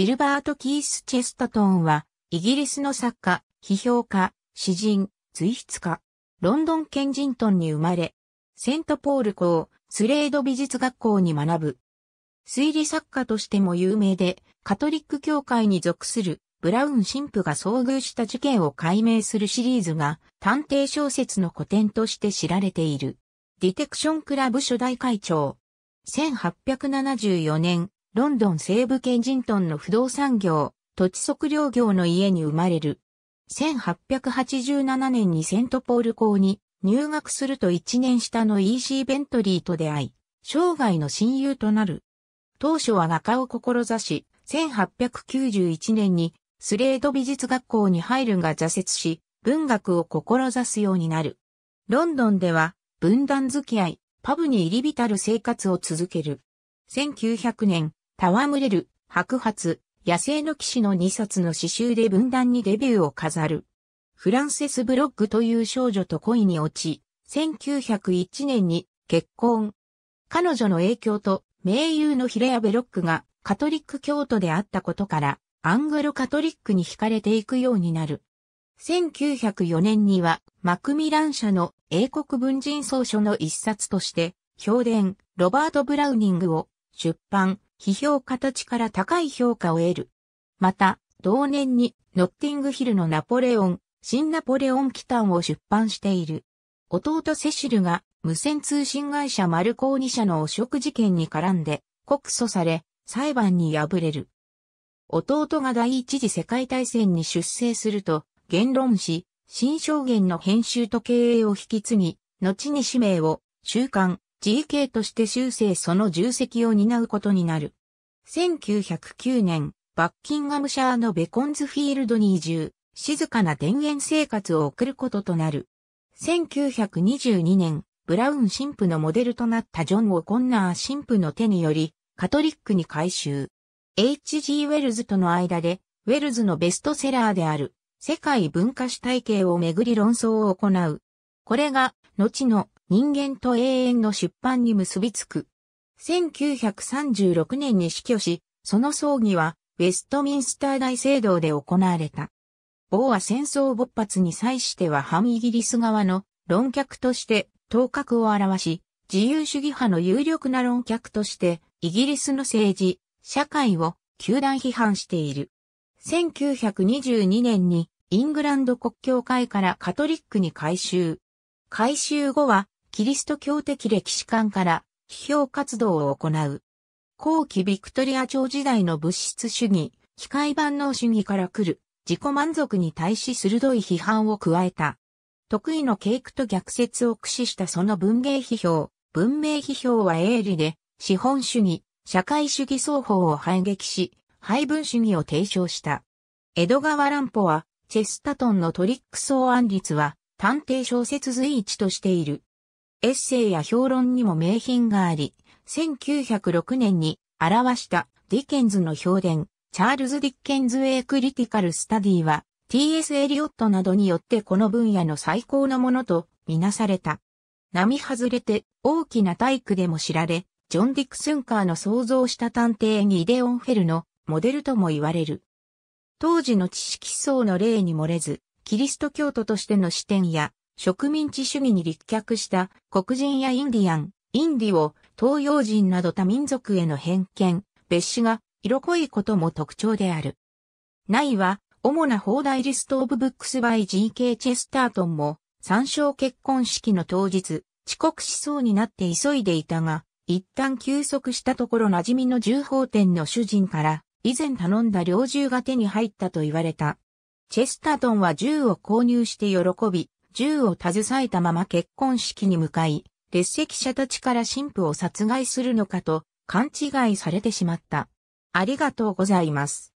ギルバート・キース・チェスタトンは、イギリスの作家、批評家、詩人、随筆家、ロンドン・ケンジントンに生まれ、セントポール校、スレード美術学校に学ぶ。推理作家としても有名で、カトリック教会に属するブラウン神父が遭遇した事件を解明するシリーズが探偵小説の古典として知られている。ディテクションクラブ初代会長。1874年、ロンドン西部ケンジントンの不動産業、土地測量業の家に生まれる。1887年にセントポール校に入学すると1年下の E.C. ベントリーと出会い、生涯の親友となる。当初は画家を志し、1891年にスレード美術学校に入るが挫折し、文学を志すようになる。ロンドンでは分断付き合い、パブに入り浸る生活を続ける。1900年、戯れる、白髪、野生の騎士の2冊の詩集で文壇にデビューを飾る。フランセス・ブロックという少女と恋に落ち、1901年に結婚。彼女の影響と名優のヒレア・ベロックがカトリック教徒であったことから、アングロカトリックに惹かれていくようになる。1904年には、マクミラン社の英国文人総書の一冊として、評伝、ロバート・ブラウニングを出版、批評家たちから高い評価を得る。また、同年にノッティングヒルのナポレオン、新ナポレオン期間を出版している。弟セシルが無線通信会社マルコーニ社の汚職事件に絡んで告訴され裁判に敗れる。弟が第一次世界大戦に出征すると言論し、新証言の編集と経営を引き継ぎ、後に使命を週刊 GK として修正その重責を担うことになる。1909年、バッキンガムシャーのベコンズフィールドに移住、静かな田園生活を送ることとなる。1922年、ブラウン神父のモデルとなったジョン・オコンナー神父の手により、カトリックに改修。H.G. ウェルズとの間で、ウェルズのベストセラーである、世界文化史体系をめぐり論争を行う。これが、後の人間と永遠の出版に結びつく。1936年に死去し、その葬儀は、ウェストミンスター大聖堂で行われた。某は戦争勃発に際しては反イギリス側の論客として頭角を表し、自由主義派の有力な論客として、イギリスの政治、社会を球団批判している。1922年にイングランド国教会からカトリックに改修。改修後はキリスト教的歴史観から批評活動を行う。後期ビクトリア朝時代の物質主義、機械万能主義から来る自己満足に対し鋭い批判を加えた。得意の傾句と逆説を駆使したその文芸批評、文明批評は鋭利で、資本主義、社会主義双方を反撃し、配分主義を提唱した。江戸川乱歩は、チェスタトンのトリック草案率は、探偵小説随一としている。エッセイや評論にも名品があり、1906年に表したディケンズの評伝、チャールズ・ディケンズ・ウェイ・クリティカル・スタディは、T.S. エリオットなどによってこの分野の最高のものとみなされた。並外れて大きな体育でも知られ、ジョン・ディクスンカーの創造した探偵にイデオン・フェルのモデルとも言われる。当時の知識層の例に漏れず、キリスト教徒としての視点や植民地主義に立脚した黒人やインディアン、インディオ、東洋人など多民族への偏見、別紙が色濃いことも特徴である。いは、主な放題リストオブブックスバイ GK チェスタートンも、参照結婚式の当日、遅刻しそうになって急いでいたが、一旦休息したところ馴染みの銃砲店の主人から、以前頼んだ猟銃が手に入ったと言われた。チェスタートンは銃を購入して喜び、銃を携えたまま結婚式に向かい、列席者たちから神父を殺害するのかと勘違いされてしまった。ありがとうございます。